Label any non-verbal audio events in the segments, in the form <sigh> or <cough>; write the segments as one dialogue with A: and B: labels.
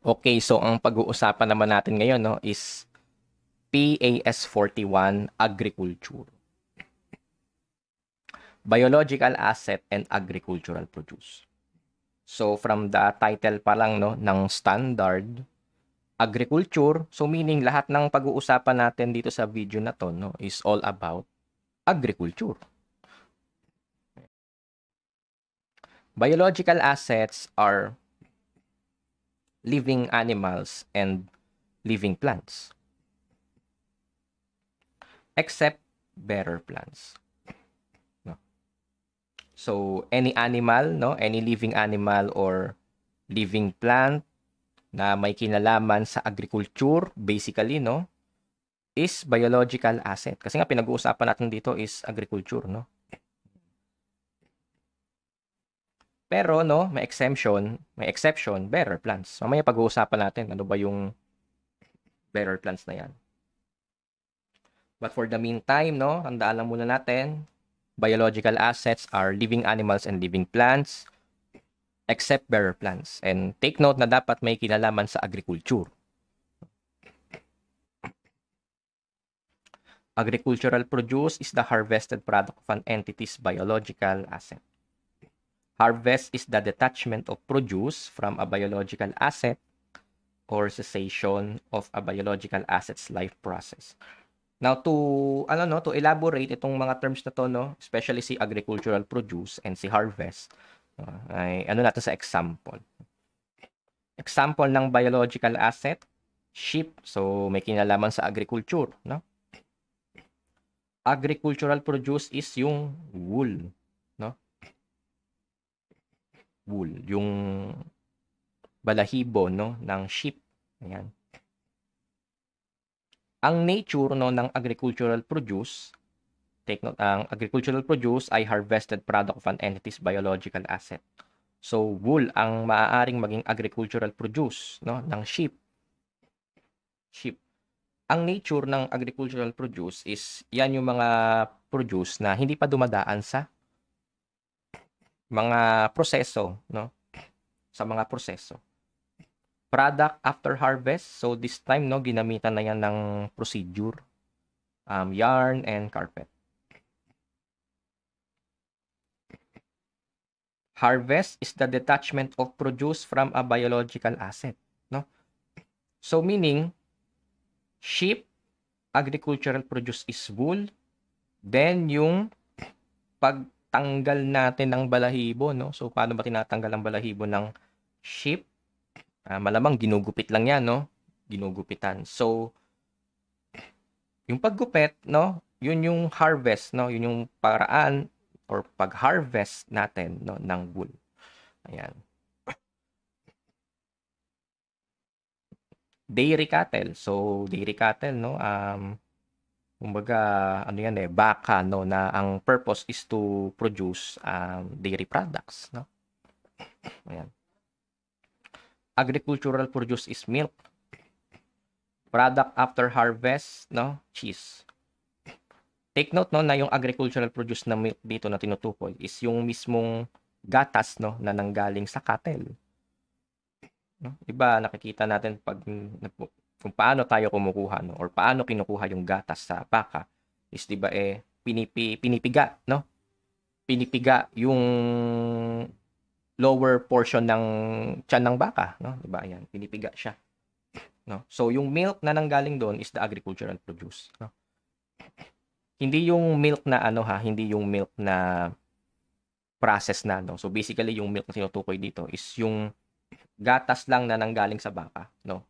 A: Okay, so ang pag-uusapan naman natin ngayon no is PAS41 agriculture. Biological asset and agricultural produce. So from the title pa lang no ng standard agriculture, so meaning lahat ng pag-uusapan natin dito sa video na to no is all about agriculture. Biological assets are living animals and living plants. Except better plants. No. So any animal, no, any living animal or living plant na may kinalaman sa agriculture basically, no, is biological asset. Kasi nga pinag-uusapan natin dito is agriculture, no. Pero no, may exemption, may exception, better plans. Mamaya pag-uusapan natin ano ba yung better plans na yan. But for the meantime, no, tandaan lang muna natin, biological assets are living animals and living plants except bearer plants. And take note na dapat may kinalaman sa agriculture. Agricultural produce is the harvested product of an entity's biological asset. Harvest is the detachment of produce from a biological asset or cessation of a biological asset's life process. Now to ano no, to elaborate itong mga terms na to no, especially si agricultural produce and si harvest. Uh, ay ano natin sa example. Example ng biological asset, sheep. So may kinalaman sa agriculture, no? Agricultural produce is yung wool wool, yung balahibo no ng sheep. Ayan. Ang nature no ng agricultural produce, take note, ang agricultural produce ay harvested product of an entity's biological asset. So wool ang maaaring maging agricultural produce no ng sheep. Sheep. Ang nature ng agricultural produce is yan yung mga produce na hindi pa dumadaan sa mga proseso, no? Sa mga proseso. Product after harvest. So this time, no, ginamitan na yan ng procedure. Um, yarn and carpet. Harvest is the detachment of produce from a biological asset, no? So meaning, sheep, agricultural produce is wool, then yung pag tanggal natin ang balahibo, no? So, paano ba tinatanggal ang balahibo ng ship? Uh, malamang ginugupit lang yan, no? Ginugupitan. So, yung paggupit, no? Yun yung harvest, no? Yun yung paraan or pag-harvest natin no, ng wool. Ayan. Dairy cattle. So, dairy cattle, no? Um, Kumbaga, ano yan eh, baka, no, na ang purpose is to produce um, dairy products, no? <clears throat> Ayan. Agricultural produce is milk. Product after harvest, no, cheese. Take note, no, na yung agricultural produce na milk dito na tinutukoy is yung mismong gatas, no, na nanggaling sa cattle. No? Iba, nakikita natin pag kung paano tayo kumukuha no or paano kinukuha yung gatas sa baka is 'di ba eh pinipi, pinipiga no pinipiga yung lower portion ng tiyan ng baka no 'di ba ayan pinipiga siya no so yung milk na nanggaling doon is the agricultural produce no hindi yung milk na ano ha hindi yung milk na process na no so basically yung milk na tinutukoy dito is yung gatas lang na nanggaling sa baka no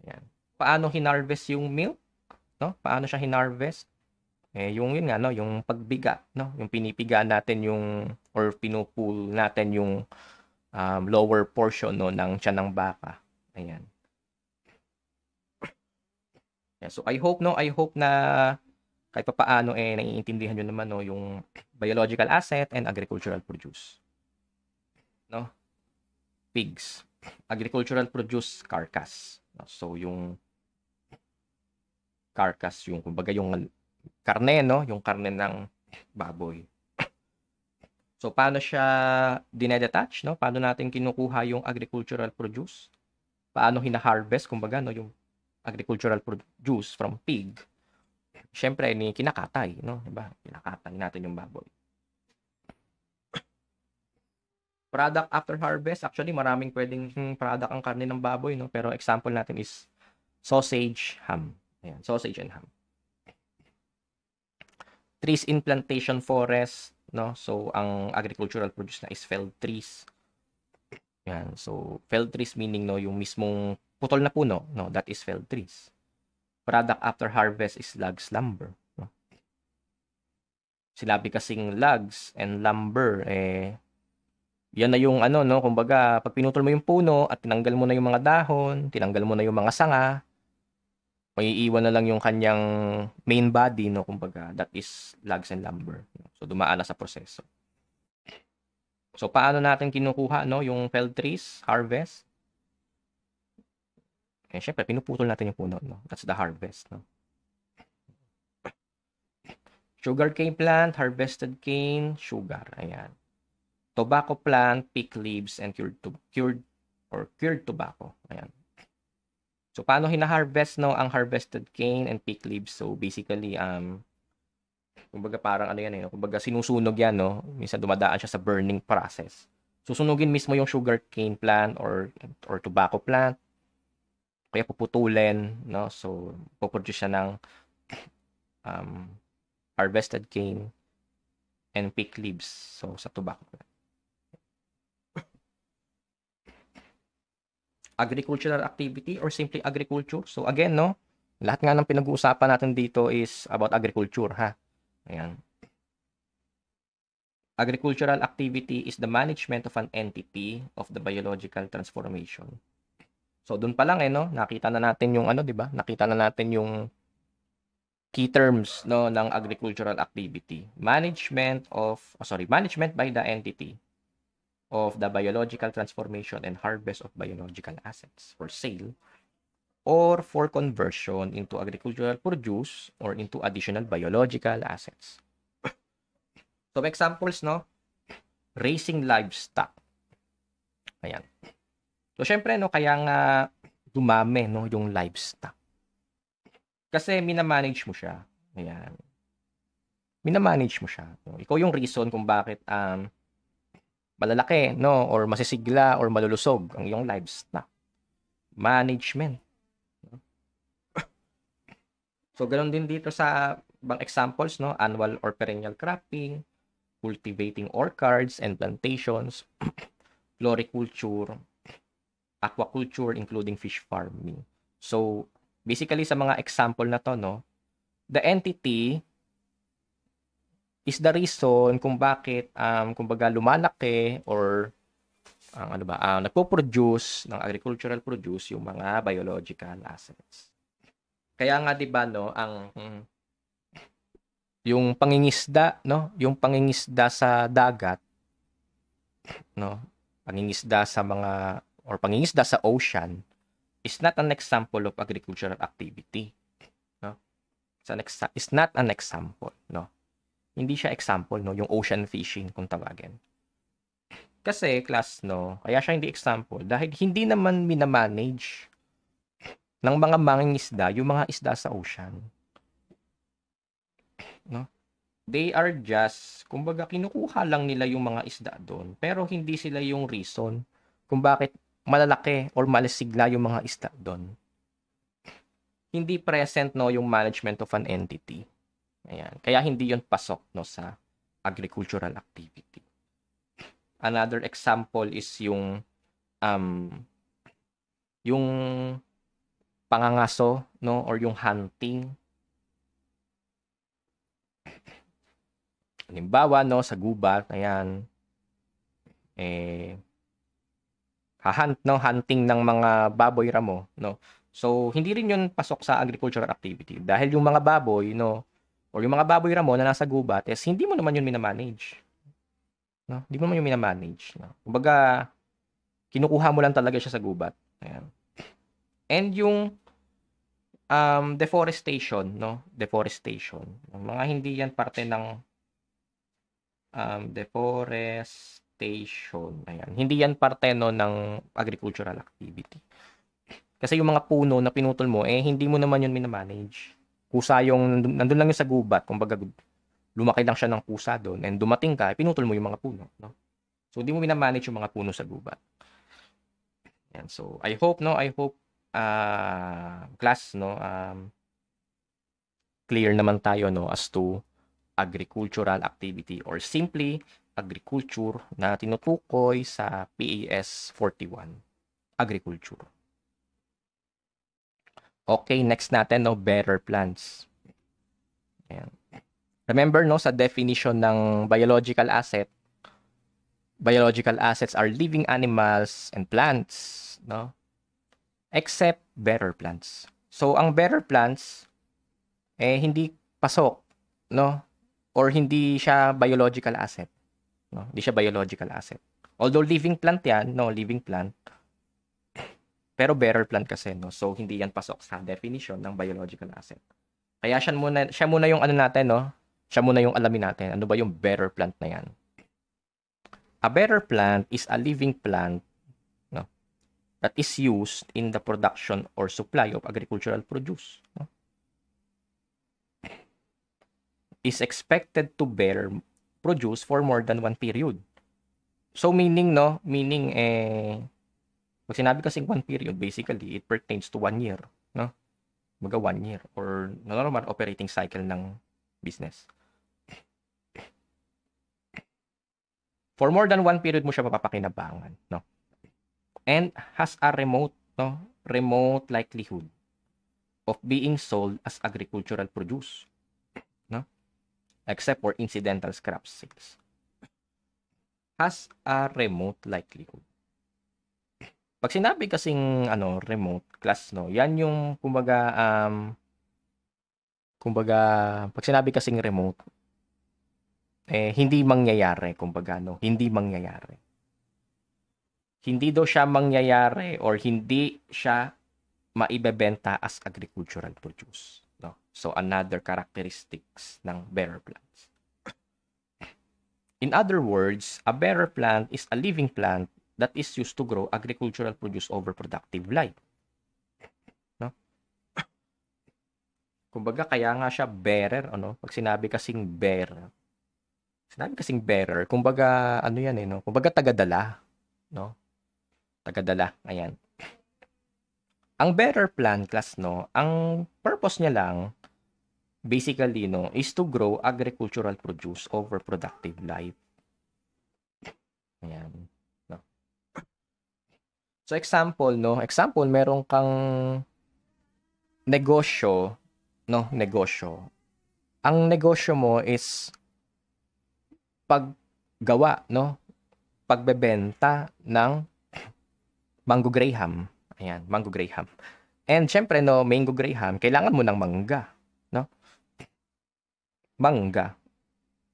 A: ayan paano hinarvest yung milk, no? Paano siya hinarvest? Eh, yung yun nga, no? Yung pagbiga, no? Yung pinipiga natin yung, or pinupul natin yung um, lower portion, no? Ng tiyan ng baka. Ayan. Yeah, so, I hope, no? I hope na kahit papaano, eh, naiintindihan niyo naman, no? Yung biological asset and agricultural produce. No? Pigs. Agricultural produce carcass. No? So, yung carcass yung kumbaga yung karne no, yung karne ng baboy. <coughs> So paano siya dinedetach no? Paano natin kinukuha yung agricultural produce? Paano hina-harvest kumbaga no yung agricultural produce from pig? Syempre ni kinakatay no, di ba? Kinakatay natin yung baboy. <coughs> Product after harvest, actually maraming pwedeng hmm, product ang karne ng baboy no, pero example natin is sausage ham. Ayan, sausage and ham. Trees in plantation forest, no? So, ang agricultural produce na is felled trees. Ayan, so felled trees meaning no yung mismong putol na puno, no? That is felled trees. Product after harvest is logs lumber, no? Sinabi kasing logs and lumber eh yan na yung ano no, kumbaga pag pinutol mo yung puno at tinanggal mo na yung mga dahon, tinanggal mo na yung mga sanga, may iwan na lang yung kanyang main body, no? Kumbaga, that is logs and lumber. So, dumaala sa proseso. So, paano natin kinukuha, no? Yung felled trees, harvest. Eh, syempre, pinuputol natin yung puno, no? That's the harvest, no? Sugar cane plant, harvested cane, sugar. Ayan. Tobacco plant, pick leaves, and cured, to- cured or cured tobacco. Ayan. So, paano hina-harvest no ang harvested cane and peak leaves? So, basically, um, kumbaga parang ano yan eh, no? kumbaga sinusunog yan, no? Minsan dumadaan siya sa burning process. Susunugin mismo yung sugar cane plant or, or tobacco plant. Kaya puputulin, no? So, puproduce siya ng um, harvested cane and peak leaves. So, sa tobacco plant. agricultural activity or simply agriculture. So again, no, lahat nga ng pinag-uusapan natin dito is about agriculture, ha? Ayan. Agricultural activity is the management of an entity of the biological transformation. So doon pa lang eh no, nakita na natin yung ano, 'di ba? Nakita na natin yung key terms no ng agricultural activity. Management of oh, sorry, management by the entity of the biological transformation and harvest of biological assets for sale or for conversion into agricultural produce or into additional biological assets. so examples no, raising livestock. Ayan. So syempre no kaya nga dumami no yung livestock. Kasi minamanage mo siya. Ayan. Minamanage mo siya. No? Ikaw yung reason kung bakit um, malalaki, no? Or masisigla or malulusog ang iyong lives na Management. so, ganun din dito sa bang examples, no? Annual or perennial cropping, cultivating orchards and plantations, <clears throat> floriculture, aquaculture including fish farming. So, basically sa mga example na to, no? The entity is the reason kung bakit um kumbaga lumalaki or ang um, ano ba uh, nagpo-produce ng agricultural produce yung mga biological assets. Kaya nga 'di ba no ang yung pangingisda no, yung pangingisda sa dagat no, pangingisda sa mga or pangingisda sa ocean is not an example of agricultural activity. No? It's, an exa- it's not an example, no hindi siya example, no? Yung ocean fishing, kung tawagin. Kasi, class, no? Kaya siya hindi example. Dahil hindi naman minamanage ng mga mangingisda yung mga isda sa ocean. No? They are just, kumbaga, kinukuha lang nila yung mga isda doon. Pero hindi sila yung reason kung bakit malalaki or malasigla yung mga isda doon. Hindi present, no, yung management of an entity Ayan. Kaya hindi yon pasok no, sa agricultural activity. Another example is yung um, yung pangangaso no or yung hunting. Halimbawa no sa gubat, ayan. Eh hahunt no hunting ng mga baboy ramo no. So hindi rin yun pasok sa agricultural activity dahil yung mga baboy no or yung mga baboy ramo na nasa gubat, is eh, hindi mo naman yun minamanage. No? Hindi mo naman yun minamanage. No? Kumbaga, kinukuha mo lang talaga siya sa gubat. Ayan. And yung um, deforestation, no? Deforestation. Mga hindi yan parte ng um, deforestation. Ayan. Hindi yan parte no, ng agricultural activity. Kasi yung mga puno na pinutol mo, eh, hindi mo naman yun minamanage kusa yung, nandun lang yung sa gubat, kumbaga lumaki lang siya ng kusa doon and dumating ka, pinutol mo yung mga puno. No? So, hindi mo minamanage yung mga puno sa gubat. Yan. So, I hope, no? I hope, uh, class, no? Um, clear naman tayo, no? As to agricultural activity or simply agriculture na tinutukoy sa PAS e 41. Agriculture. Okay, next natin, no, better plants. Ayan. Remember, no, sa definition ng biological asset, biological assets are living animals and plants, no? Except better plants. So, ang better plants, eh, hindi pasok, no? Or hindi siya biological asset. No? Hindi siya biological asset. Although living plant yan, no, living plant, pero better plant kasi no. So hindi yan pasok sa definition ng biological asset. Kaya siya muna siya muna yung ano natin no. Siya muna yung alamin natin. Ano ba yung better plant na yan? A better plant is a living plant no that is used in the production or supply of agricultural produce. No? Is expected to bear produce for more than one period. So meaning no, meaning eh pag sinabi kasi one period, basically, it pertains to one year. No? Maga one year or normal operating cycle ng business. For more than one period mo siya mapapakinabangan. No? And has a remote, no? remote likelihood of being sold as agricultural produce. No? Except for incidental scrap sales. Has a remote likelihood. 'Pag sinabi kasing ano, remote class 'no, 'yan yung kumbaga, um, kumbaga 'pag sinabi kasing remote, eh, hindi mangyayari kumbaga 'no, hindi mangyayari. Hindi daw siya mangyayari or hindi siya maibebenta as agricultural produce, no? So another characteristics ng bearer plants. <clears throat> In other words, a bearer plant is a living plant that is used to grow agricultural produce over productive life. No? Kumbaga, kaya nga siya bearer, ano? Pag sinabi kasing bearer, sinabi kasing bearer, kumbaga, ano yan eh, no? Kumbaga, tagadala, no? Tagadala, ayan. Ang bearer plan class, no? Ang purpose niya lang, basically, no, is to grow agricultural produce over productive life. Ayan. So example, no? Example, meron kang negosyo, no? Negosyo. Ang negosyo mo is paggawa, no? Pagbebenta ng <clears throat> Mango Graham. Ayan, Mango Graham. And syempre, no, Mango Graham, kailangan mo ng mangga, no? Mangga.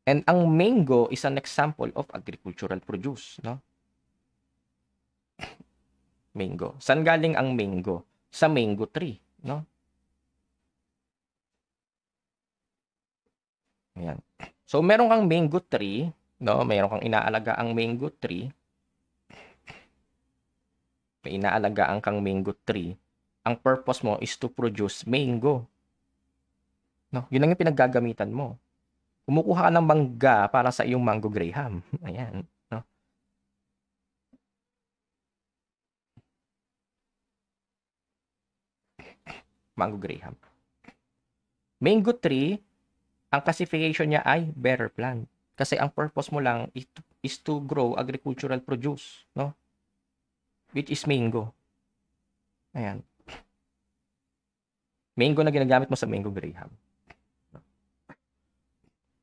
A: And ang mango is an example of agricultural produce, no? mango. San galing ang mango? Sa mango tree, no? Ayan. So, meron kang mango tree, no? Meron kang inaalaga ang mango tree. May ang kang mango tree. Ang purpose mo is to produce mango. No? Yun lang yung pinaggagamitan mo. Kumukuha ka ng mangga para sa iyong mango graham. <laughs> Ayan. Mango Graham. Mango tree, ang classification niya ay better plant. Kasi ang purpose mo lang is to, grow agricultural produce, no? Which is mango. Ayan. Mango na ginagamit mo sa Mango Graham.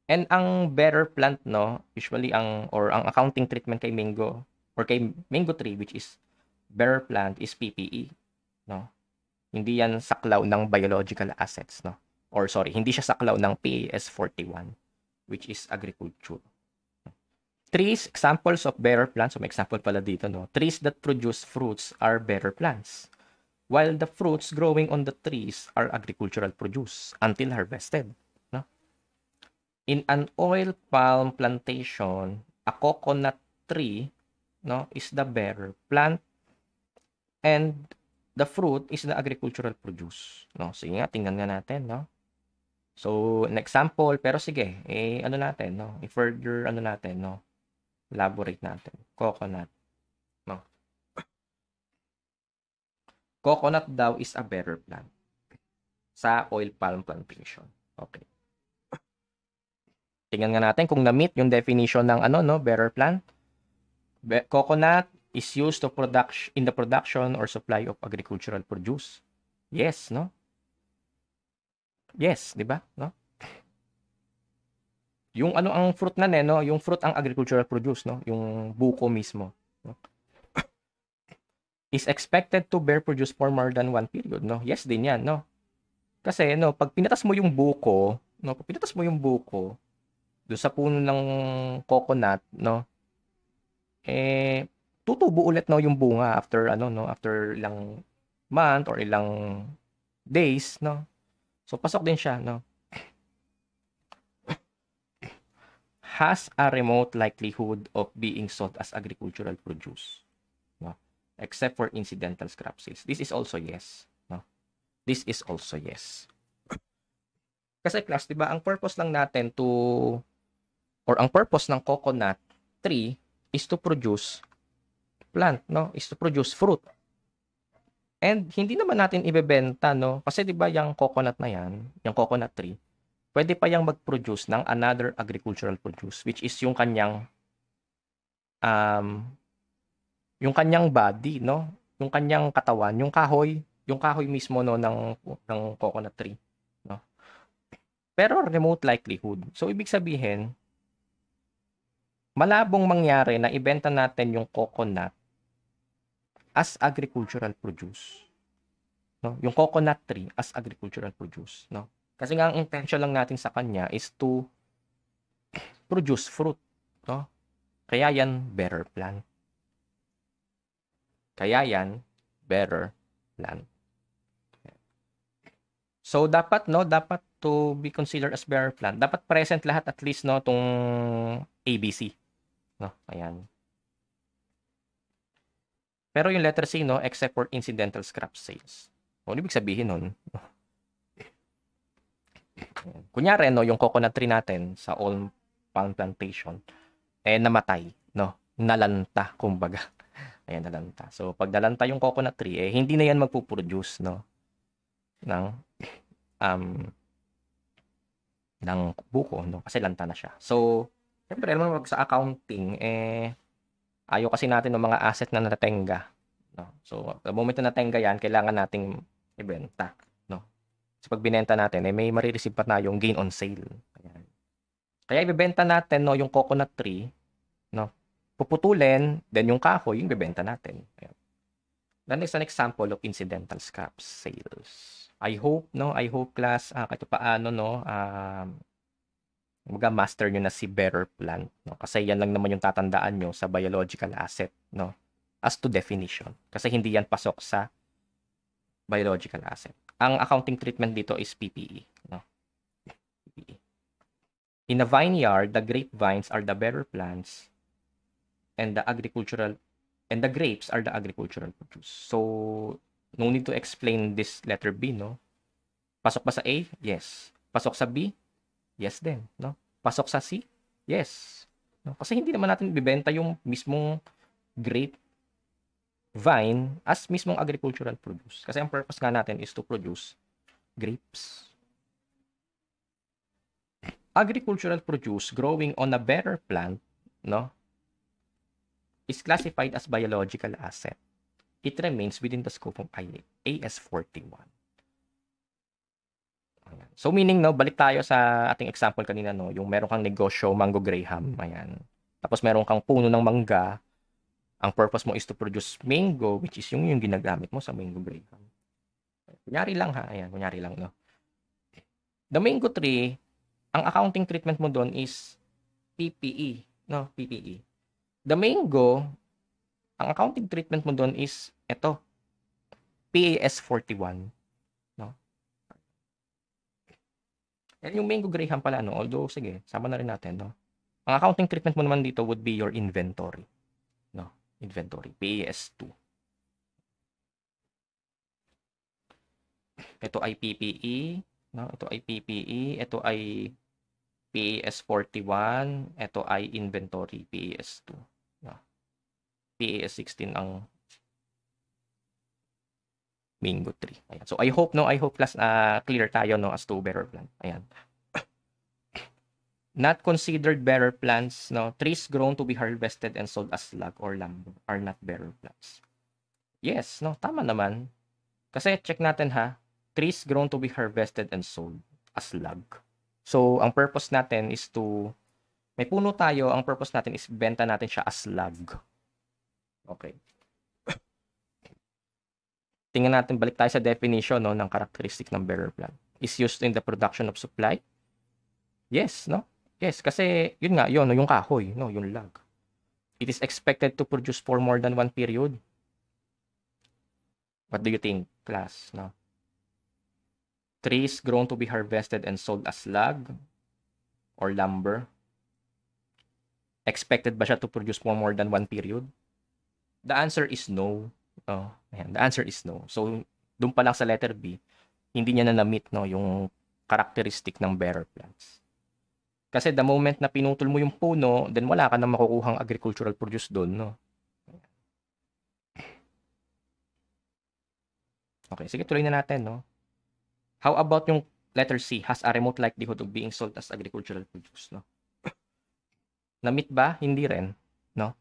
A: And ang better plant, no, usually ang, or ang accounting treatment kay mango, or kay mango tree, which is better plant, is PPE, no? Hindi yan saklaw ng biological assets, no? Or sorry, hindi siya saklaw ng PAS 41, which is agriculture. Trees, examples of bearer plants, so may example pala dito, no? Trees that produce fruits are bearer plants, while the fruits growing on the trees are agricultural produce until harvested. No? In an oil palm plantation, a coconut tree no, is the bearer plant and the fruit is the agricultural produce. No? sige nga, tingnan nga natin, no? So, an example, pero sige, eh, ano natin, no? I-further, eh, ano natin, no? Elaborate natin. Coconut. No? Coconut daw is a better plant sa oil palm plantation. Okay. Tingnan nga natin kung na-meet yung definition ng ano, no? Better plant. Be- coconut is used to production in the production or supply of agricultural produce. Yes, no? Yes, 'di ba? No? Yung ano ang fruit na neno, Yung fruit ang agricultural produce, no? Yung buko mismo. No? is expected to bear produce for more than one period, no? Yes din 'yan, no? Kasi no, pag pinatas mo yung buko, no, pag pinatas mo yung buko do sa puno ng coconut, no? Eh tutubo ulit no yung bunga after ano no after ilang month or ilang days no so pasok din siya no has a remote likelihood of being sold as agricultural produce no except for incidental scrap sales this is also yes no this is also yes kasi class 'di ba ang purpose lang natin to or ang purpose ng coconut tree is to produce plant no is to produce fruit. And hindi naman natin ibebenta no kasi 'di ba yung coconut na yan, yung coconut tree, pwede pa yang mag-produce ng another agricultural produce which is yung kanyang um yung kanyang body no, yung kanyang katawan, yung kahoy, yung kahoy mismo no ng ng coconut tree no. Pero remote likelihood. So ibig sabihin malabong mangyari na ibenta natin yung coconut as agricultural produce. No? Yung coconut tree as agricultural produce. No? Kasi nga ang intention lang natin sa kanya is to produce fruit. No? Kaya yan, better plant. Kaya yan, better plant. So dapat no, dapat to be considered as bearer plant. Dapat present lahat at least no tong ABC. No, ayan. Pero yung letter C, no, except for incidental scrap sales. O, ibig sabihin nun, <laughs> kunyari, no, yung coconut tree natin sa all palm plantation, eh, namatay, no? Nalanta, kumbaga. <laughs> Ayan, nalanta. So, pag nalanta yung coconut tree, eh, hindi na yan magpuproduce, no? Ng, um, ng buko, no? Kasi lanta na siya. So, siyempre, alam mo, sa accounting, eh, Ayaw kasi natin ng mga asset na natenga. No? So, the moment na natenga yan, kailangan nating ibenta. No? Kasi pag binenta natin, eh, may marireceive pa tayong gain on sale. Ayan. Kaya ibebenta natin no, yung coconut tree, no? puputulin, then yung kahoy, yung bebenta natin. Ayan. The next an example of incidental scrap sales. I hope, no? I hope class, uh, kahit paano, no? Um, mga master nyo na si better plant. No? Kasi yan lang naman yung tatandaan nyo sa biological asset. No? As to definition. Kasi hindi yan pasok sa biological asset. Ang accounting treatment dito is PPE. No? PPE. In a vineyard, the grapevines are the better plants and the agricultural and the grapes are the agricultural produce. So, no need to explain this letter B, no? Pasok ba sa A? Yes. Pasok sa B? Yes din, no? Pasok sa C? Yes. No? Kasi hindi naman natin ibebenta yung mismong grape vine as mismong agricultural produce. Kasi ang purpose nga natin is to produce grapes. Agricultural produce growing on a better plant, no? is classified as biological asset. It remains within the scope of IAS 41. So meaning no, balik tayo sa ating example kanina no, yung meron kang negosyo mango graham, ayan. Tapos meron kang puno ng mangga. Ang purpose mo is to produce mango which is yung yung ginagamit mo sa mango graham. Kunyari lang ha, ayan, kunyari lang no. The mango tree, ang accounting treatment mo doon is PPE, no, PPE. The mango, ang accounting treatment mo doon is ito, PAS 41. And yung mango graham pala, no? although sige, sama na rin natin. No? Ang accounting treatment mo naman dito would be your inventory. No? Inventory, PES2. Ito ay PPE, no? ito ay PPE, ito ay PES41, ito ay inventory, PES2. No? PES16 ang mango tree. Ayan. So I hope no, I hope plus uh, ah, clear tayo no as to better plant. Ayan. <coughs> not considered bearer plants, no? Trees grown to be harvested and sold as log or lumber are not bearer plants. Yes, no? Tama naman. Kasi check natin ha, trees grown to be harvested and sold as log. So, ang purpose natin is to, may puno tayo, ang purpose natin is benta natin siya as log. Okay tingnan natin balik tayo sa definition no ng characteristic ng bearer plant is used in the production of supply yes no yes kasi yun nga yun no, yung kahoy no yung log it is expected to produce for more than one period what do you think class no trees grown to be harvested and sold as log or lumber expected ba siya to produce for more than one period the answer is no Oh, ayan. The answer is no. So, doon pa lang sa letter B, hindi niya na na-meet no, yung characteristic ng bearer plants. Kasi the moment na pinutol mo yung puno, then wala ka nang makukuhang agricultural produce doon, no? Okay, sige, tuloy na natin, no? How about yung letter C has a remote likelihood of being sold as agricultural produce, no? Na-meet ba? Hindi rin, no?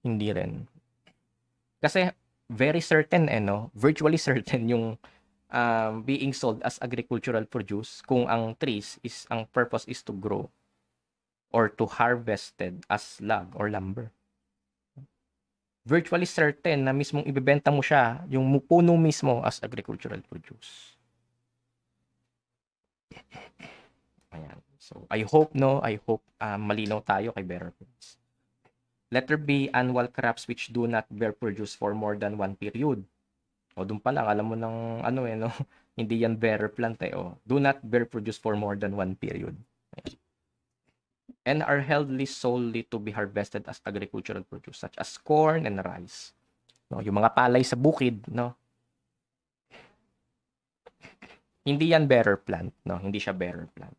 A: Hindi rin. Kasi very certain eh no, virtually <laughs> certain yung um, being sold as agricultural produce kung ang trees is ang purpose is to grow or to harvested as log or lumber. Virtually certain na mismong ibebenta mo siya, yung puno mismo as agricultural produce. Ayan. So, I hope, no? I hope uh, malinaw tayo kay Better Prince. Letter B, annual crops which do not bear produce for more than one period. O doon pa lang, alam mo ng ano eh, no? <laughs> hindi yan bearer plant eh. O, do not bear produce for more than one period. And are held healthy solely to be harvested as agricultural produce such as corn and rice. No, yung mga palay sa bukid, no? Hindi yan bearer plant, no? Hindi siya bearer plant.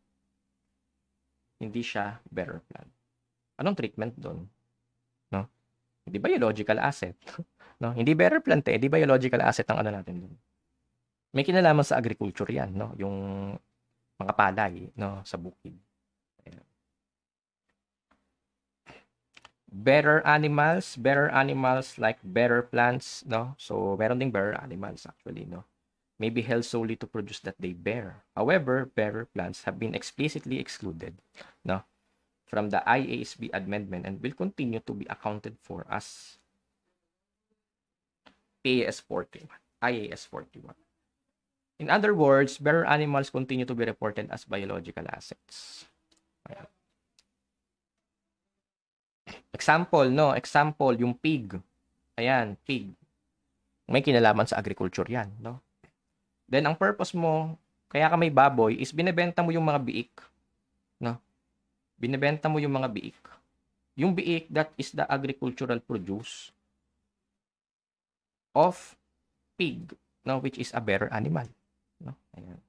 A: Hindi siya bearer plant. Anong treatment doon? no? Hindi biological asset, <laughs> no? Hindi better plant eh, biological asset ang ano natin doon. May kinalaman sa agriculture 'yan, no? Yung mga palay, no, sa bukid. better animals, better animals like better plants, no? So, meron ding better animals actually, no? May be held solely to produce that they bear. However, better plants have been explicitly excluded, no? from the IASB amendment and will continue to be accounted for as PAS 41, IAS 41. In other words, bearer animals continue to be reported as biological assets. Ayan. Example, no? Example, yung pig. Ayan, pig. May kinalaman sa agriculture yan, no? Then, ang purpose mo, kaya ka may baboy, is binebenta mo yung mga biik binebenta mo yung mga biik. Yung biik, that is the agricultural produce of pig, no, which is a better animal. No? Ayan.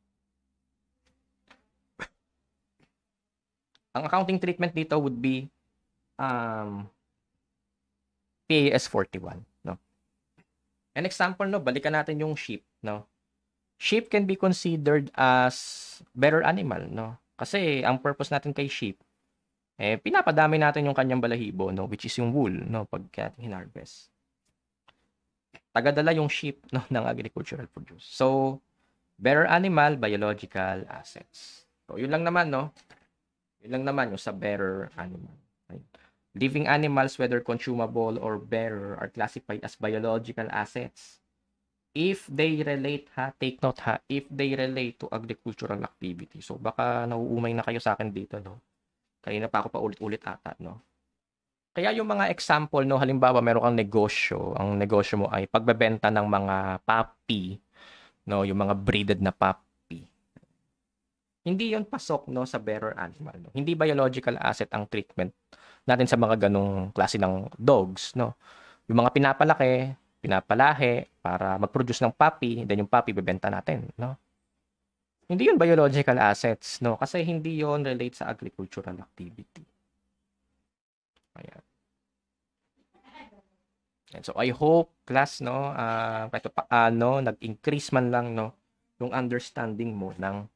A: Ang accounting treatment dito would be um, PAS 41. No? An example, no, balikan natin yung sheep. No? Sheep can be considered as better animal. No? Kasi ang purpose natin kay sheep eh pinapadami natin yung kanyang balahibo no which is yung wool no pagka hinarvest tagadala yung sheep no <laughs> ng agricultural produce so bearer animal biological assets so yun lang naman no yun lang naman yung sa bearer animal right? living animals whether consumable or bearer are classified as biological assets if they relate ha take note ha if they relate to agricultural activity so baka nauumay na kayo sa akin dito no Kanina pa ako pa ulit-ulit ata, no? Kaya yung mga example, no, halimbawa meron kang negosyo, ang negosyo mo ay pagbebenta ng mga puppy, no, yung mga breeded na puppy. Hindi yon pasok no sa bearer animal. No? Hindi biological asset ang treatment natin sa mga ganong klase ng dogs, no. Yung mga pinapalaki, pinapalahe para mag-produce ng puppy, then yung puppy bebenta natin, no. Hindi yun biological assets, no? Kasi hindi yon relate sa agricultural activity. Ayan. And so I hope class no, uh, kahit paano nag-increase man lang no yung understanding mo ng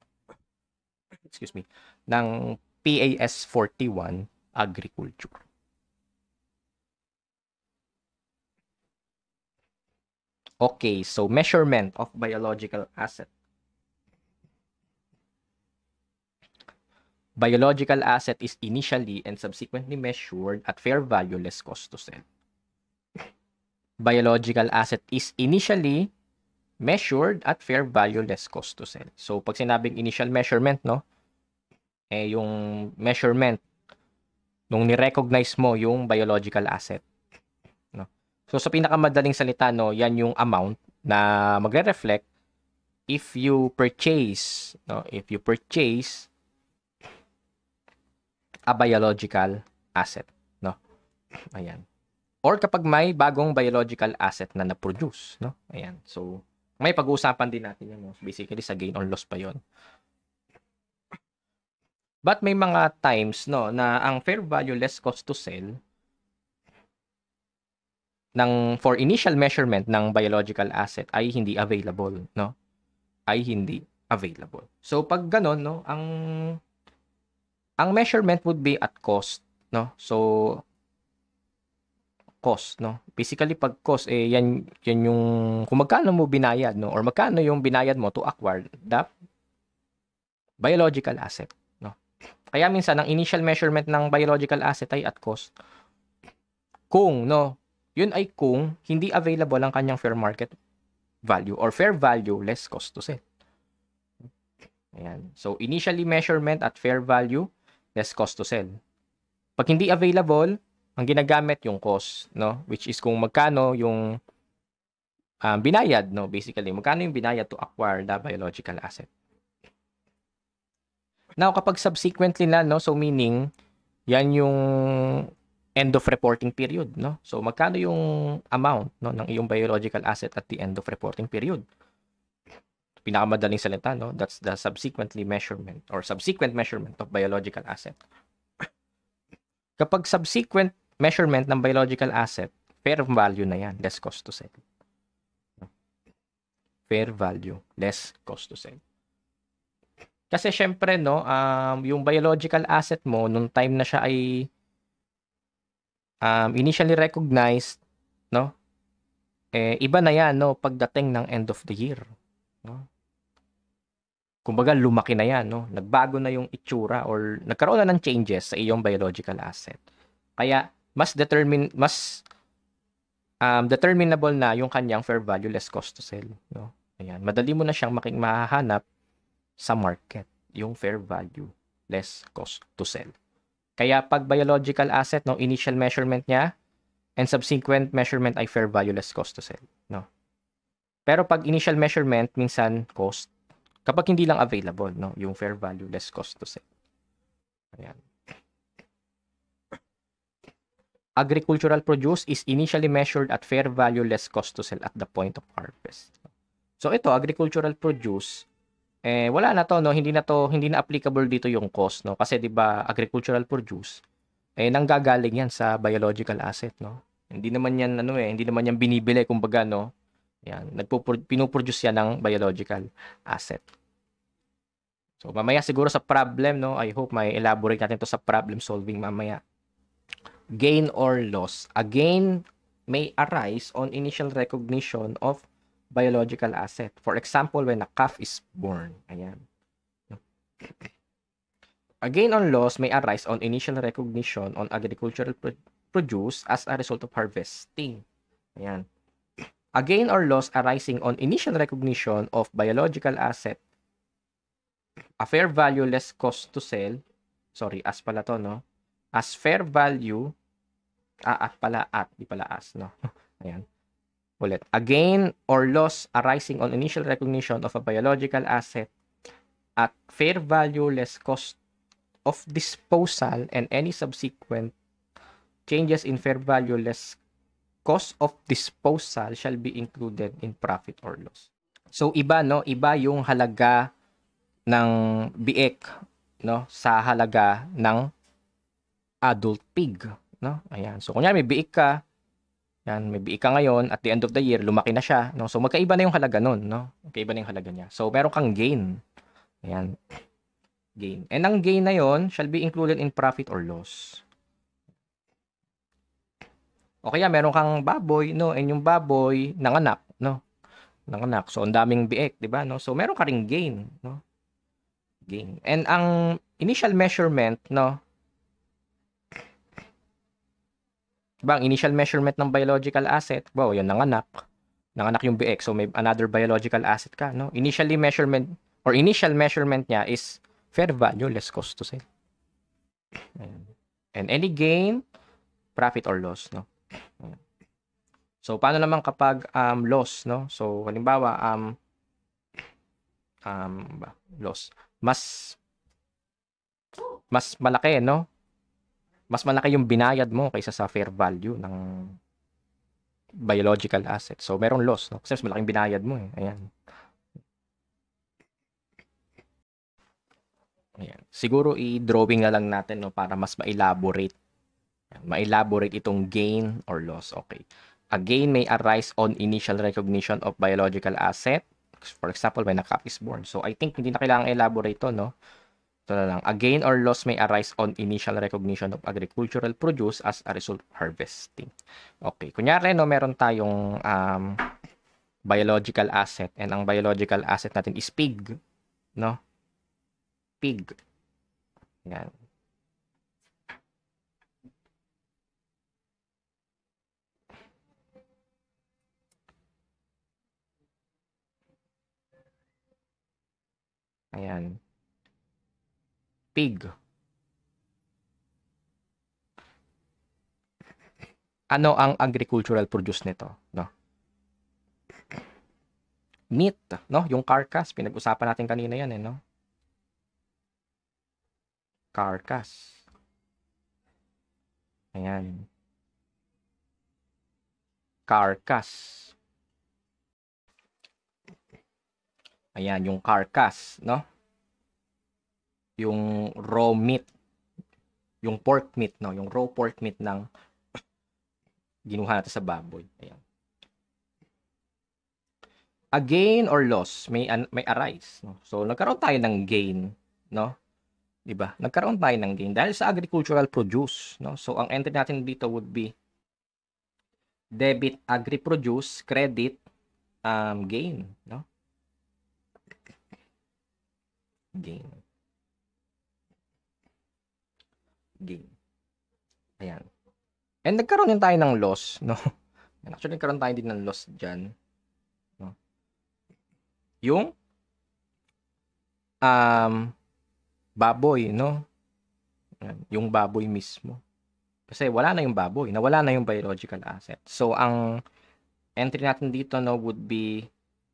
A: excuse me, ng PAS 41 agriculture. Okay, so measurement of biological assets. biological asset is initially and subsequently measured at fair value less cost to sell. <laughs> biological asset is initially measured at fair value less cost to sell. So pag sinabing initial measurement, no? Eh yung measurement nung ni-recognize mo yung biological asset, no? So sa pinakamadaling salita, no, yan yung amount na magre-reflect if you purchase, no? If you purchase a biological asset, no? Ayan. Or kapag may bagong biological asset na na-produce, no? Ayan. So, may pag-uusapan din natin yun. No? Basically, sa gain or loss pa yon. But may mga times no na ang fair value less cost to sell ng for initial measurement ng biological asset ay hindi available no ay hindi available. So pag ganon, no ang ang measurement would be at cost, no? So, cost, no? Basically, pag cost, eh, yan, yan yung, kung magkano mo binayad, no? Or magkano yung binayad mo to acquire that biological asset, no? Kaya minsan, ang initial measurement ng biological asset ay at cost. Kung, no? Yun ay kung hindi available ang kanyang fair market value or fair value less cost to sell. Ayan. So, initially measurement at fair value less cost to sell. Pag hindi available, ang ginagamit yung cost, no? Which is kung magkano yung um, binayad, no? Basically, magkano yung binayad to acquire the biological asset. Now, kapag subsequently na, no? So, meaning, yan yung end of reporting period, no? So, magkano yung amount, no? Ng iyong biological asset at the end of reporting period pinakamadaling salita, no? That's the subsequently measurement or subsequent measurement of biological asset. Kapag subsequent measurement ng biological asset, fair value na yan, less cost to sell. Fair value, less cost to sell. Kasi syempre, no, um, yung biological asset mo, nung time na siya ay um, initially recognized, no, eh, iba na yan, no, pagdating ng end of the year No? Kumbaga, lumaki na yan. No? Nagbago na yung itsura or nagkaroon na ng changes sa iyong biological asset. Kaya, mas determine, mas um, determinable na yung kanyang fair value less cost to sell. No? Ayan. Madali mo na siyang making mahahanap sa market, yung fair value less cost to sell. Kaya pag biological asset, no, initial measurement niya and subsequent measurement ay fair value less cost to sell. No? Pero pag initial measurement, minsan cost. Kapag hindi lang available, no? Yung fair value less cost to sell. Ayan. Agricultural produce is initially measured at fair value less cost to sell at the point of harvest. So ito, agricultural produce, eh wala na to no, hindi na to, hindi na applicable dito yung cost no kasi 'di ba agricultural produce eh nanggagaling yan sa biological asset no. Hindi naman yan ano eh, hindi naman yan binibili kumbaga no yan, nagpo pinoproduce yan ng biological asset. So mamaya siguro sa problem, no, I hope may elaborate natin to sa problem solving mamaya. Gain or loss. A gain may arise on initial recognition of biological asset. For example, when a calf is born. Ayan. A gain on loss may arise on initial recognition on agricultural produce as a result of harvesting. Ayan. a gain or loss arising on initial recognition of biological asset, a fair value less cost to sell, sorry, as pala to, no? As fair value, ah, at pala, at, di pala as, no? <laughs> Ayan. Ulit. A gain or loss arising on initial recognition of a biological asset at fair value less cost of disposal and any subsequent changes in fair value less cost of disposal shall be included in profit or loss. So iba no, iba yung halaga ng biik no sa halaga ng adult pig no. Ayan. So kunya may biik ka, yan, may biik ka ngayon at the end of the year lumaki na siya no. So magkaiba na yung halaga noon no. Magkaiba na yung halaga niya. So meron kang gain. Ayan. Gain. And ang gain na yon shall be included in profit or loss. O kaya meron kang baboy, no? And eh, yung baboy, nanganak, no? Nanganak. So, ang daming biek, di ba? No? So, meron ka ring gain, no? Gain. And ang initial measurement, no? Diba, ang initial measurement ng biological asset, wow, yun, nanganak. Nanganak yung biek. So, may another biological asset ka, no? Initially measurement, or initial measurement niya is fair value less cost to sell. And any gain, profit or loss, no? So, paano naman kapag um, loss, no? So, halimbawa, um, um, loss, mas, mas malaki, no? Mas malaki yung binayad mo kaysa sa fair value ng biological asset. So, merong loss, no? Kasi mas malaking binayad mo, eh. Ayan. Ayan. Siguro, i-drawing na lang natin, no? Para mas ma-elaborate. Ma-elaborate itong gain or loss. Okay again may arise on initial recognition of biological asset. For example, when a cup is born. So, I think hindi na kailangan elaborate to no? Ito na lang. again or loss may arise on initial recognition of agricultural produce as a result of harvesting. Okay. Kunyari, no, meron tayong um, biological asset and ang biological asset natin is pig, no? Pig. Yan. Ayan. Pig. Ano ang agricultural produce nito? No? Meat, no? Yung carcass, pinag-usapan natin kanina yan, eh, no? Carcass. Ayan. Carcass. Ayan, yung carcass, no? Yung raw meat. Yung pork meat, no? Yung raw pork meat ng <coughs> ginuha natin sa baboy. Ayan. A gain or loss may an, may arise, no? So nagkaroon tayo ng gain, no? 'Di ba? Nagkaroon tayo ng gain dahil sa agricultural produce, no? So ang entry natin dito would be debit agri-produce, credit um, gain, no? game. Game. Ayan. And nagkaroon din tayo ng loss, no? <laughs> Actually, nagkaroon tayo din ng loss dyan. No? Yung um, baboy, no? Yung baboy mismo. Kasi wala na yung baboy. Nawala na yung biological asset. So, ang entry natin dito, no, would be,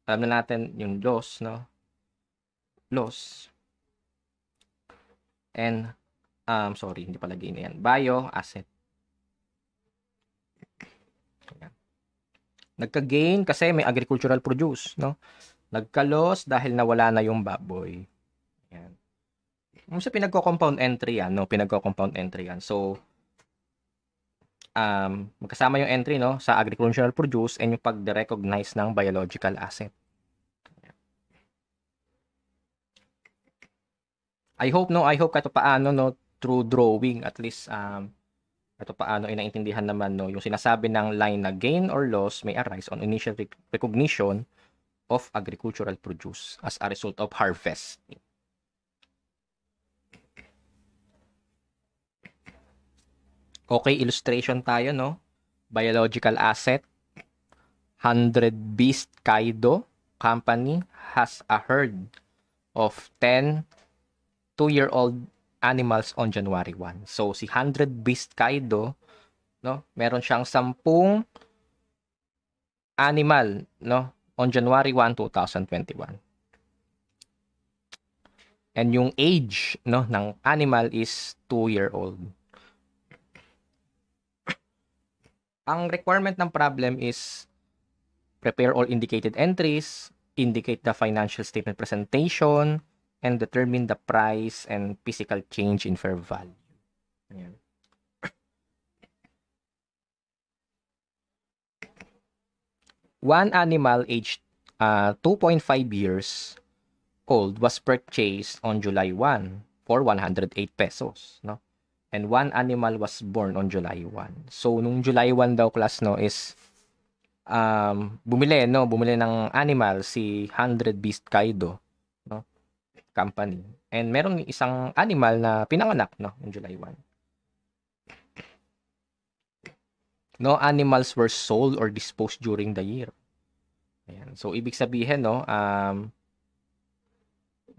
A: alam na natin yung loss, no? loss. And, um, sorry, hindi pala gain na yan. Bio, asset. Nagka-gain kasi may agricultural produce, no? Nagka-loss dahil nawala na yung baboy. Ayan. so pinagko-compound entry yan, no? Pinagko-compound entry yan. So, um, magkasama yung entry, no? Sa agricultural produce and yung pag-recognize ng biological asset. I hope no, I hope kato paano no through drawing at least um kato paano ay naintindihan naman no yung sinasabi ng line na gain or loss may arise on initial recognition of agricultural produce as a result of harvest. Okay, illustration tayo, no? Biological asset. 100 Beast Kaido Company has a herd of 10 two-year-old animals on January 1. So, si 100 Beast Kaido, no, meron siyang 10 animal, no, on January 1, 2021. And yung age, no, ng animal is 2-year-old. Ang requirement ng problem is prepare all indicated entries, indicate the financial statement presentation, and determine the price and physical change in fair value. Ayan. One animal aged uh, 2.5 years old was purchased on July 1 for 108 pesos, no? And one animal was born on July 1. So nung July 1 daw class no is um bumili no, bumili ng animal si 100 Beast Kaido company. And meron isang animal na pinanganak no on July 1. No animals were sold or disposed during the year. Ayan. So ibig sabihin no um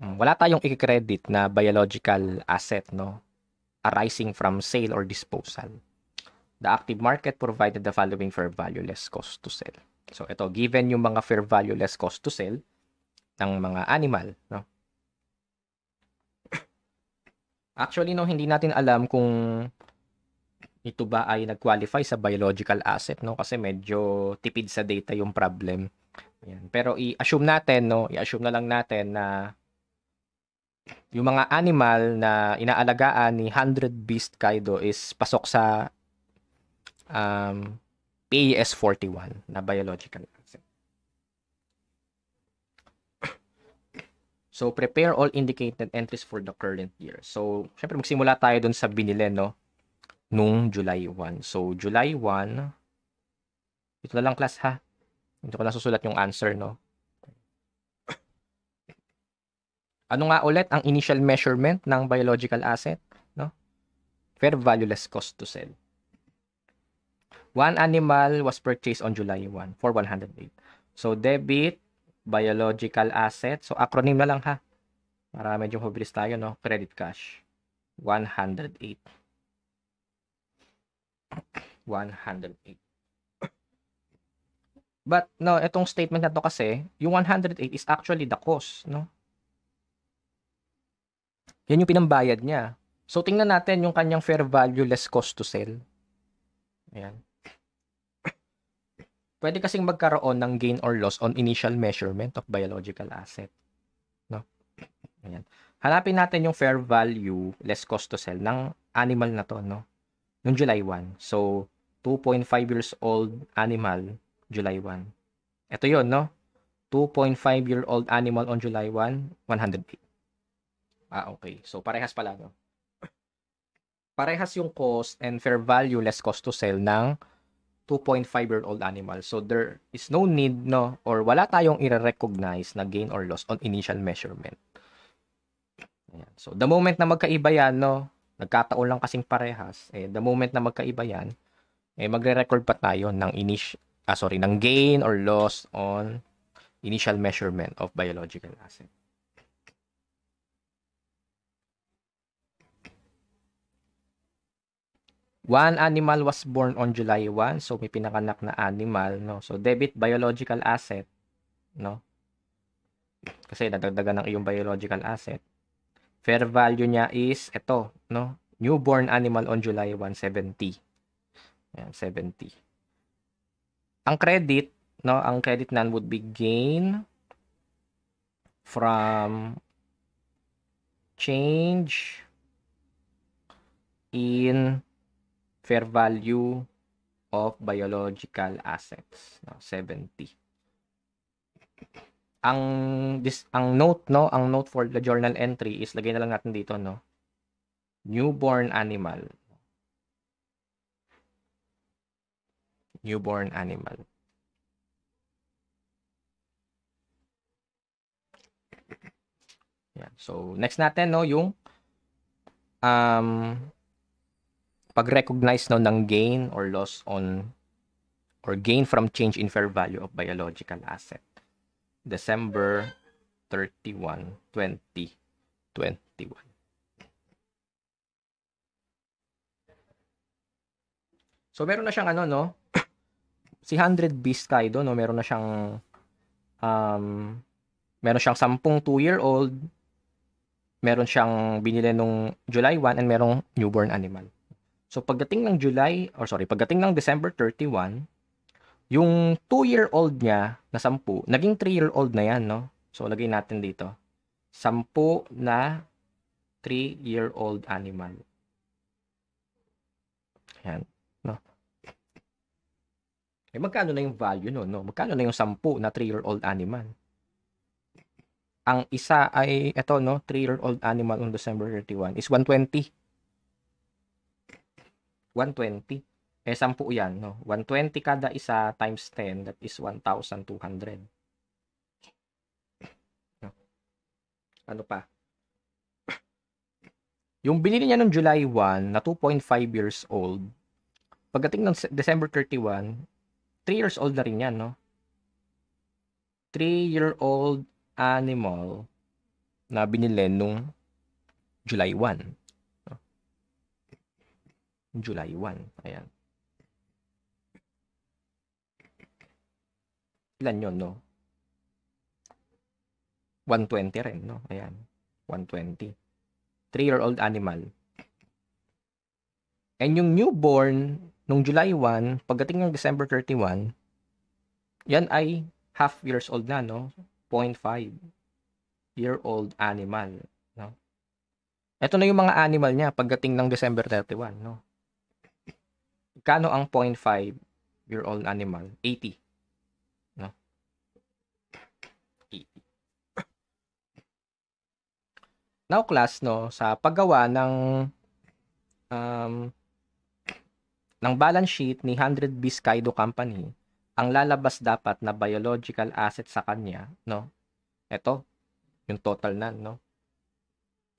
A: mm, wala tayong i-credit na biological asset no arising from sale or disposal. The active market provided the following fair value less cost to sell. So ito given yung mga fair value less cost to sell ng mga animal no Actually, no, hindi natin alam kung ito ba ay nag-qualify sa biological asset, no? Kasi medyo tipid sa data yung problem. Ayan. Pero i-assume natin, no? I-assume na lang natin na yung mga animal na inaalagaan ni 100 Beast Kaido is pasok sa um, PAS-41 e na biological So, prepare all indicated entries for the current year. So, syempre magsimula tayo dun sa binili, no? Nung July 1. So, July 1, ito na lang class ha. Hindi ko lang susulat yung answer, no? Ano nga ulit ang initial measurement ng biological asset? No? Fair value less cost to sell. One animal was purchased on July 1 for 108. So debit biological asset. So, acronym na lang ha. Para medyo mabilis tayo, no? Credit cash. 108. 108. But, no, itong statement na to kasi, yung 108 is actually the cost, no? Yan yung pinambayad niya. So, tingnan natin yung kanyang fair value less cost to sell. Ayan pwede kasing magkaroon ng gain or loss on initial measurement of biological asset. No? <clears throat> Ayan. Hanapin natin yung fair value less cost to sell ng animal na to, no? Yung July 1. So, 2.5 years old animal, July 1. Ito yon no? 2.5 year old animal on July 1, 108. Ah, okay. So, parehas pala, no? <clears throat> Parehas yung cost and fair value less cost to sell ng 2.5 year old animal. So there is no need no or wala tayong i-recognize na gain or loss on initial measurement. Ayan. So the moment na magkaiba yan no, nagkataon lang kasing parehas, eh the moment na magkaiba yan, eh magre-record pa tayo ng initial ah, sorry, ng gain or loss on initial measurement of biological asset. One animal was born on July 1, so may pinanganak na animal, no? So debit biological asset, no? Kasi nadagdagan ng iyong biological asset. Fair value niya is ito, no? Newborn animal on July 1, 70. Ayan, 70. Ang credit, no? Ang credit nan would be gain from change in fair value of biological assets, no, 70. Ang this ang note no, ang note for the journal entry is lagay na lang natin dito no. Newborn animal. Newborn animal. yeah So next natin no yung um pag-recognize no ng gain or loss on or gain from change in fair value of biological asset. December 31, 2021. So meron na siyang ano no? si 100 Beast Kaido no, meron na siyang um meron siyang 10 2-year-old, meron siyang binili nung July 1 and merong newborn animal. So pagdating ng July, or sorry, pagdating ng December 31, yung 2-year-old niya na 10, naging 3-year-old na yan, no? So lagay natin dito. 10 na 3-year-old animal. Yan, no? Eh, magkano na yung value no, no? Magkano na yung 10 na 3-year-old animal? Ang isa ay, ito, no? 3-year-old animal on December 31 is 120. 120. Eh, 10 yan, no? 120 kada isa times 10, that is 1,200. No. Ano pa? Yung binili niya noong July 1 na 2.5 years old, pagdating ng December 31, 3 years old na rin yan, no? 3-year-old animal na binili nung July 1. July 1. Ayan. Ilan yon no? 120 rin, no? Ayan. 120. 3-year-old animal. And yung newborn, nung July 1, pagdating ng December 31, yan ay half years old na, no? 0.5 year old animal, no? Ito na yung mga animal niya pagdating ng December 31, no? Magkano ang 0.5 year old animal? 80. No? 80. Now class no sa paggawa ng um, ng balance sheet ni 100 Bees Company, ang lalabas dapat na biological asset sa kanya, no? Ito, yung total na, no?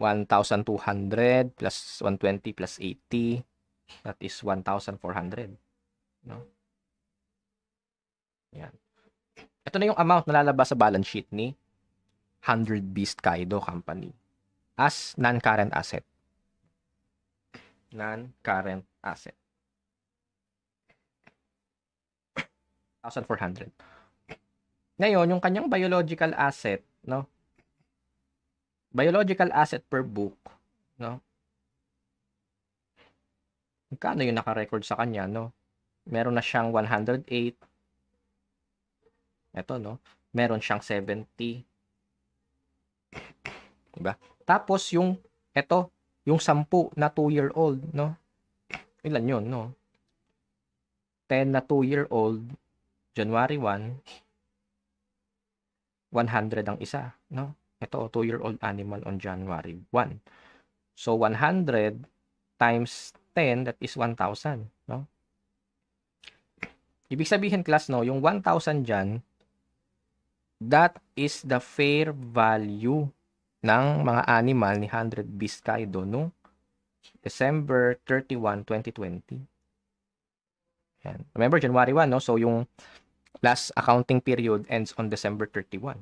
A: 1,200 plus 120 plus 80 That is 1,400. No? Yan. Ito na yung amount na lalabas sa balance sheet ni 100 Beast Kaido Company as non-current asset. Non-current asset. 1,400. Ngayon, yung kanyang biological asset, no? Biological asset per book, no? Magkano yung naka-record sa kanya, no? Meron na siyang 108. Ito, no? Meron siyang 70. Diba? Tapos yung, ito, yung 10 na 2-year-old, no? Ilan yun, no? 10 na 2-year-old, January 1, 100 ang isa, no? Ito, 2-year-old animal on January 1. So, 100 times 10, that is 1,000. No? Ibig sabihin, class, no, yung 1,000 dyan, that is the fair value ng mga animal ni 100 Biscaydo no December 31, 2020. Yan. Remember, January 1, no? So, yung last accounting period ends on December 31,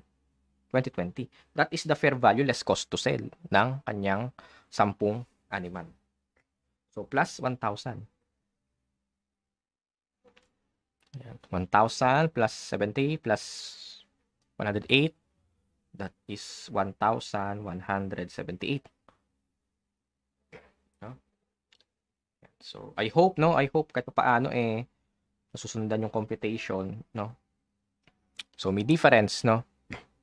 A: 2020. That is the fair value less cost to sell ng kanyang sampung animal. So, plus 1,000. 1,000 plus 70 plus 108. That is 1,178. So, I hope, no? I hope kahit paano eh, nasusundan yung computation, no? So, may difference, no?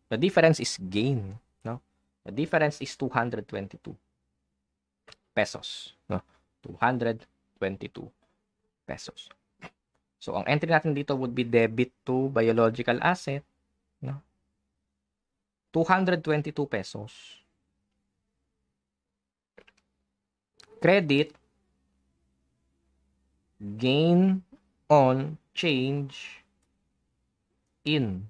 A: The difference is gain, no? The difference is 222 pesos, no? 222 pesos. So, ang entry natin dito would be debit to biological asset. No? 222 pesos. Credit, gain on change in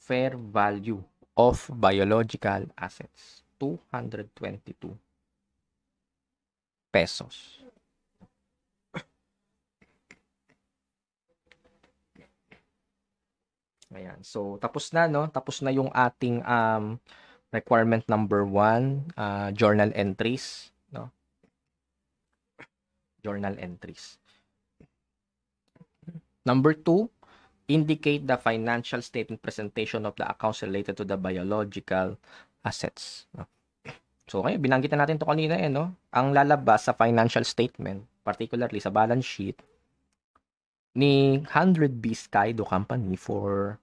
A: fair value of biological assets. 222 pesos. Ayan. So, tapos na, no? Tapos na yung ating um, requirement number one, uh, journal entries, no? Journal entries. Number two, indicate the financial statement presentation of the accounts related to the biological assets. No? So, ngayon, binanggit na natin to kanina eh, no? Ang lalabas sa financial statement, particularly sa balance sheet, ni 100B Skydo Company for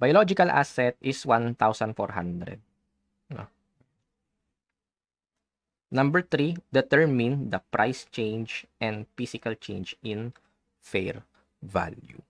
A: biological asset is 1,400. No? Number three, determine the price change and physical change in fair value.